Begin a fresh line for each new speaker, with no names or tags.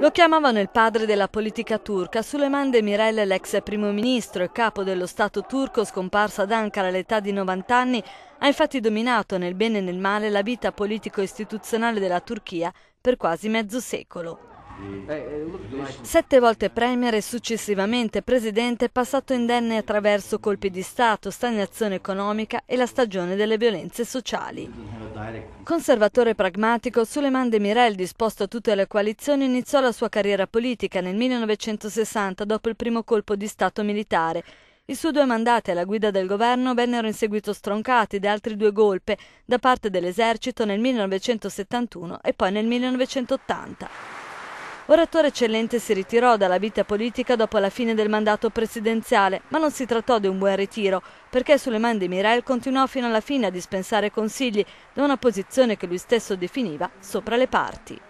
Lo chiamavano il padre della politica turca, Suleiman Demirel, l'ex primo ministro e capo dello Stato turco scomparso ad Ankara all'età di 90 anni, ha infatti dominato nel bene e nel male la vita politico-istituzionale della Turchia per quasi mezzo secolo. Sette volte premier e successivamente presidente è passato indenne attraverso colpi di Stato, stagnazione economica e la stagione delle violenze sociali. Conservatore pragmatico, Suleiman Demirel, disposto a tutte le coalizioni, iniziò la sua carriera politica nel 1960 dopo il primo colpo di Stato militare. I suoi due mandati alla guida del governo vennero in seguito stroncati da altri due golpe da parte dell'esercito nel 1971 e poi nel 1980. Oratore eccellente si ritirò dalla vita politica dopo la fine del mandato presidenziale, ma non si trattò di un buon ritiro, perché Suleiman Mirel continuò fino alla fine a dispensare consigli da una posizione che lui stesso definiva sopra le parti.